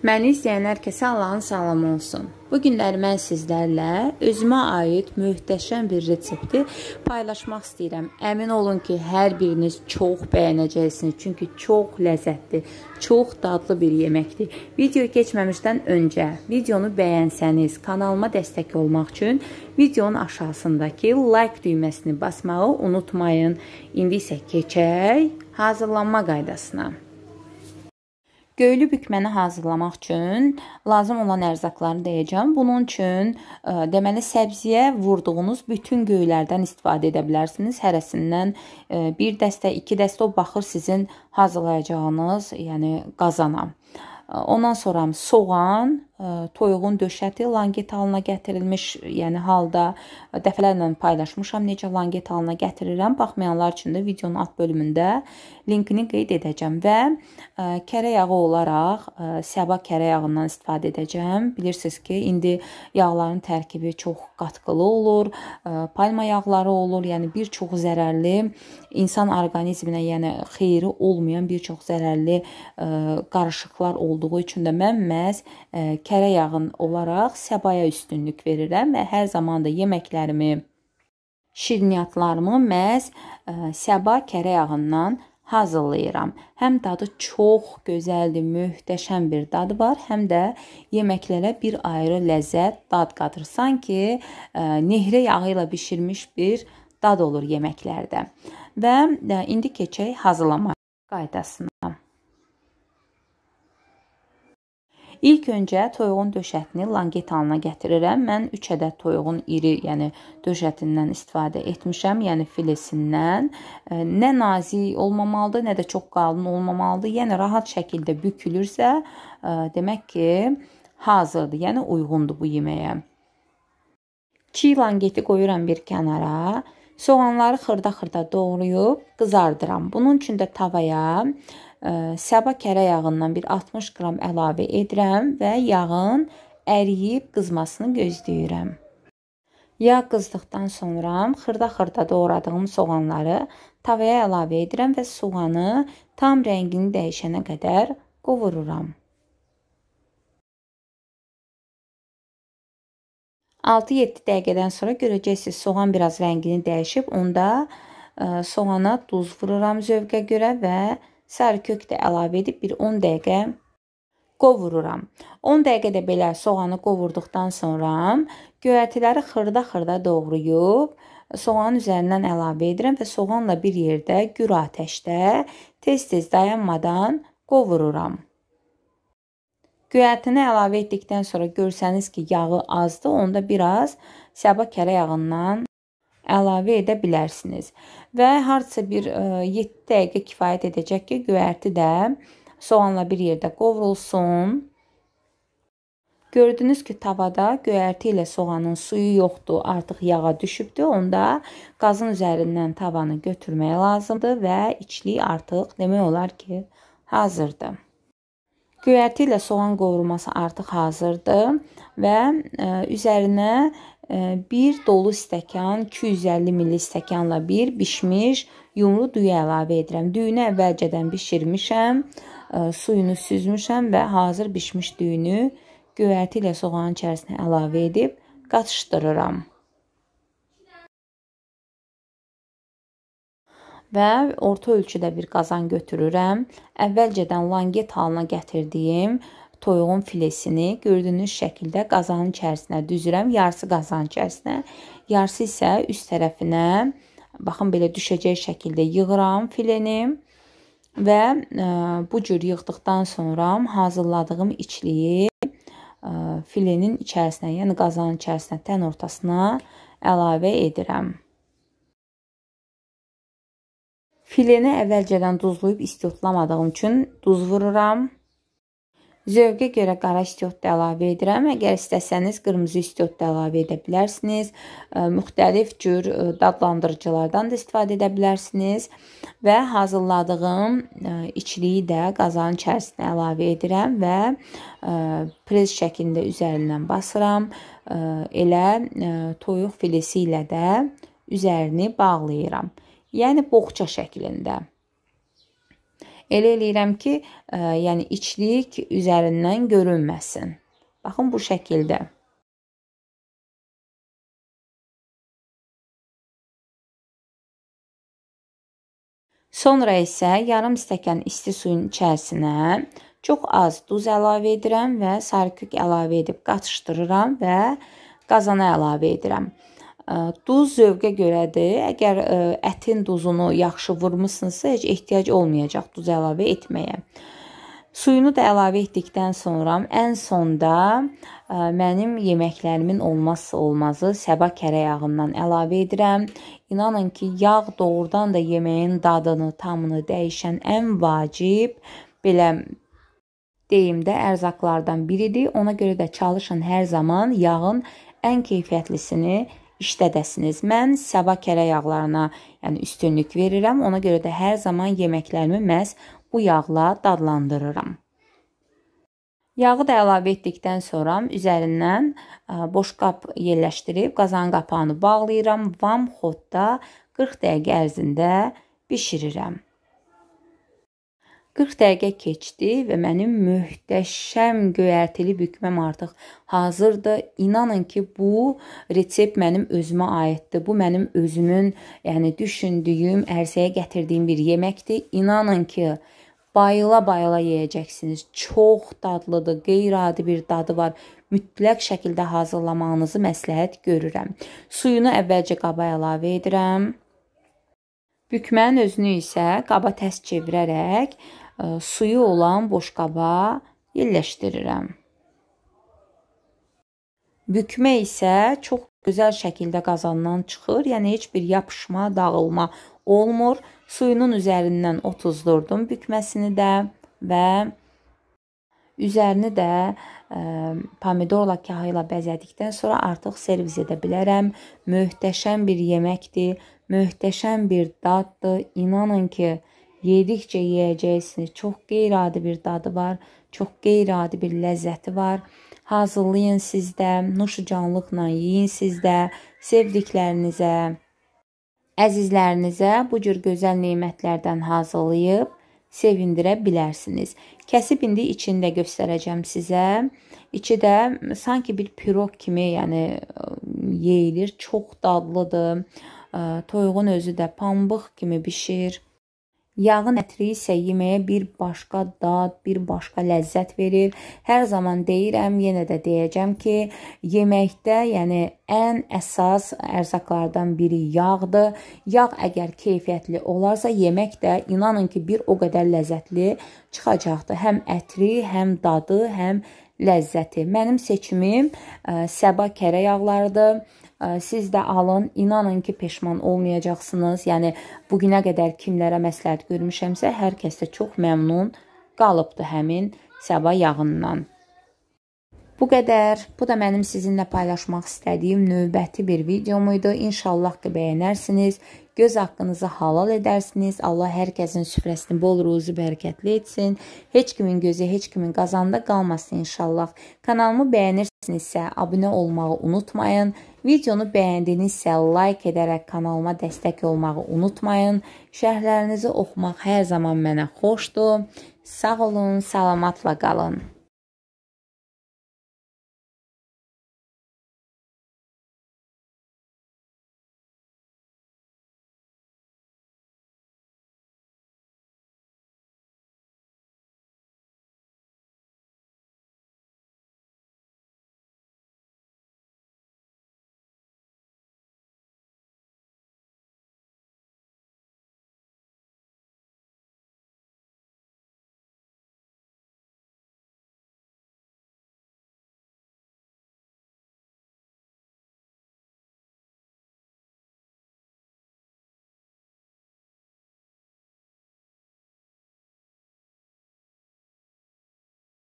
Məni izləyən hər kəsə Allahın salamı olsun. Bu günləri mən sizlərlə özümə aid möhtəşəm bir resepti paylaşmaq istəyirəm. Əmin olun ki, hər biriniz çox bəyənəcəksiniz, çünki çox ləzzətli, çox dadlı bir yeməkdir. Video keçməmişdən öncə videonu bəyənsəniz, kanalıma dəstək olmaq üçün videonun aşağısındakı like düyməsini basmağı unutmayın. İndi isə keçək hazırlanma qaydasına. Göylü bükməni hazırlamaq üçün lazım olan ərzaqları deyəcəm. Bunun üçün ə, e, deməli səbziyə vurduğunuz bütün göylərdən istifadə edə bilərsiniz. Hərəsindən ə, e, bir dəstə, iki dəstə o baxır sizin hazırlayacağınız, yəni qazana. E, ondan sonra soğan, toyuğun döşəti langet halına gətirilmiş, yəni halda dəfələrlə paylaşmışam. Necə langet halına gətirirəm, baxmayanlar üçün də videonun alt bölümündə linkini qeyd edəcəm və kərə yağı olaraq səba kərə yağından istifadə edəcəm. Bilirsiniz ki, indi yağların tərkibi çox qatqılı olur, palma yağları olur, yəni bir çox zərərli insan orqanizminə, yəni xeyri olmayan bir çox zərərli qarışıqlar olduğu üçün də mən məhz kərə kərə yağın olaraq səbaya üstünlük verirəm və hər zaman da yeməklərimi, şirniyyatlarımı məhz e, səba kərə yağından hazırlayıram. Həm dadı çox gözəldir, möhtəşəm bir dadı var, həm də yeməklərə bir ayrı ləzzət, dad qatır. Sanki e, nehrə yağı ilə bişirmiş bir dad olur yeməklərdə. Və e, indi keçək hazırlama qaydasına. İlk öncə toyuğun döşətini langet halına gətirirəm. Mən 3 ədəd toyuğun iri, yəni döşətindən istifadə etmişəm, yəni filesindən. Nə nazik olmamalıdır, nə də çox qalın olmamalıdır. Yəni rahat şəkildə bükülürsə, demək ki, hazırdır. Yəni uyğundur bu yeməyə. Çiy langeti qoyuram bir kənara. Soğanları xırda-xırda doğrayıb qızardıram. Bunun üçün də tavaya səba kərə yağından bir 60 qram əlavə edirəm və yağın əriyib qızmasını gözləyirəm. Yağ qızdıqdan sonra xırda-xırda doğradığım soğanları tavaya əlavə edirəm və soğanı tam rəngini dəyişənə qədər qovururam. 6-7 dəqiqədən sonra görəcəksiniz soğan biraz rəngini dəyişib, onda e, soğana duz vururam zövqə görə və sarı kök də əlavə edib bir 10 dəqiqə qovururam. 10 dəqiqədə belə soğanı qovurduqdan sonra göyərtiləri xırda-xırda doğrayıb soğanın üzərindən əlavə edirəm və soğanla bir yerdə gür atəşdə tez-tez dayanmadan qovururam. Göyərtini əlavə etdikdən sonra görsəniz ki, yağı azdır, onda biraz səba kərə yağından əlavə edə bilərsiniz. Və hardsa bir 7 e, dəqiqə kifayət edəcək ki, göyərti də soğanla bir yerdə qovrulsun. Gördünüz ki, tavada göyərti ilə soğanın suyu yoxdur, artıq yağa düşübdü. Onda qazın üzərindən tavanı götürmək lazımdır və içlik artıq demək olar ki, hazırdır. Göyərti ilə soğan qovurması artıq hazırdır və e, üzərinə e, bir dolu stəkan 250 ml stəkanla bir bişmiş yumru düyü əlavə edirəm. Düyünü əvvəlcədən bişirmişəm, e, suyunu süzmüşəm və hazır bişmiş düyünü göyərti ilə soğanın içərisinə əlavə edib qatışdırıram. Və orta ölçüdə bir qazan götürürəm. Əvvəlcədən langet halına gətirdiyim toyuğun filesini gördüyünüz şəkildə qazanın içərisinə düzürəm. Yarısı qazanın içərisinə, yarısı isə üst tərəfinə baxın belə düşəcək şəkildə yığıram fileni. Və ə, e, bu cür yığdıqdan sonra hazırladığım içliyi ə, e, filenin içərisinə, yəni qazanın içərisinə, tən ortasına əlavə edirəm. Fileni əvvəlcədən duzlayıb istiotlamadığım üçün duz vururam. Zövqə görə qara istiot da əlavə edirəm. Əgər istəsəniz qırmızı istiot da əlavə edə bilərsiniz. Müxtəlif cür dadlandırıcılardan da istifadə edə bilərsiniz və hazırladığım içliyi də qazanın içərisinə əlavə edirəm və prez şəklində üzərindən basıram. Elə toyuq filesi ilə də üzerini bağlayıram. Yəni boğça şəklində. Elə eləyirəm ki, ə, e, yəni içlik üzərindən görünməsin. Baxın bu şəkildə. Sonra isə yarım stəkan isti suyun içərisinə çox az duz əlavə edirəm və sarı kök əlavə edib qatışdırıram və qazana əlavə edirəm. Duz zövqə görədir. Əgər ətin duzunu yaxşı vurmusunuzsa, heç ehtiyac olmayacaq duz əlavə etməyə. Suyunu da əlavə etdikdən sonra ən sonda mənim yeməklərimin olmazsa olmazı səba kərə yağından əlavə edirəm. İnanın ki, yağ doğrudan da yeməyin dadını, tamını dəyişən ən vacib belə deyim də ərzaqlardan biridir. Ona görə də çalışın hər zaman yağın ən keyfiyyətlisini işlədəsiniz. Mən səva kərə yağlarına, yəni üstünlük verirəm. Ona görə də hər zaman yeməklərimi məhz bu yağla dadlandırıram. Yağı da əlavə etdikdən sonra üzərindən boş qap yerləşdirib qazan qapağını bağlayıram. Vam xodda 40 dəqiqə ərzində bişirirəm. 40 dəqiqə keçdi və mənim möhtəşəm göyərtili bükməm artıq hazırdır. İnanın ki, bu resept mənim özümə aiddir. Bu mənim özümün, yəni düşündüyüm, ərsəyə gətirdiyim bir yeməkdir. İnanın ki, bayıla-bayıla yeyəcəksiniz. Çox dadlıdır, qeyri-adi bir dadı var. Mütləq şəkildə hazırlamağınızı məsləhət görürəm. Suyunu əvvəlcə qaba əlavə edirəm. Bükmənin özünü isə qaba tərs çevirərək suyu olan boşqaba yerləşdirirəm. Bükmə isə çox gözəl şəkildə qazandan çıxır, yəni heç bir yapışma, dağılma olmur. Suyunun üzərindən otuzdurdum bükməsini də və Üzərini də ə, e, pomidorla, kahı ilə bəzədikdən sonra artıq servis edə bilərəm. Möhtəşəm bir yeməkdir, möhtəşəm bir daddır. İnanın ki, Yedikcə yeyəcəksiniz. Çox qeyri-adi bir dadı var, çox qeyri-adi bir ləzzəti var. Hazırlayın siz də, nuşucanlıqla yeyin siz də, sevdiklərinizə, əzizlərinizə bu cür gözəl nemətlərdən hazırlayıb sevindirə bilərsiniz. Kəsib indi içini də göstərəcəm sizə. İçi də sanki bir piroq kimi, yəni yeyilir, çox dadlıdır. Toyuğun özü də pambıq kimi bişir. Yağın ətri isə yeməyə bir başqa dad, bir başqa ləzzət verir. Hər zaman deyirəm, yenə də deyəcəm ki, yeməkdə, yəni ən əsas ərzaqlardan biri yağdır. Yağ əgər keyfiyyətli olarsa, yemək də inanın ki, bir o qədər ləzzətli çıxacaqdır. Həm ətri, həm dadı, həm ləzzəti. Mənim seçimim ə, e, Səba kərə yağlarıdır. Ə, e, siz də alın, inanın ki, peşman olmayacaqsınız. Yəni bu günə qədər kimlərə məsləhət görmüşəmsə, hər kəs də çox məmnun qalıbdı həmin Səba yağından. Bu qədər. Bu da mənim sizinlə paylaşmaq istədiyim növbəti bir videom idi. İnşallah ki, bəyənərsiniz. Göz haqqınızı halal edərsiniz. Allah hər kəsin süfrəsini bol ruzi bərəkətli etsin. Heç kimin gözü, heç kimin qazanda qalmasın inşallah. Kanalımı bəyənirsinizsə, abunə olmağı unutmayın. Videonu bəyəndinizsə, like edərək kanalıma dəstək olmağı unutmayın. Şərhlərinizi oxumaq hər zaman mənə xoşdur. Sağ olun, salamatla qalın.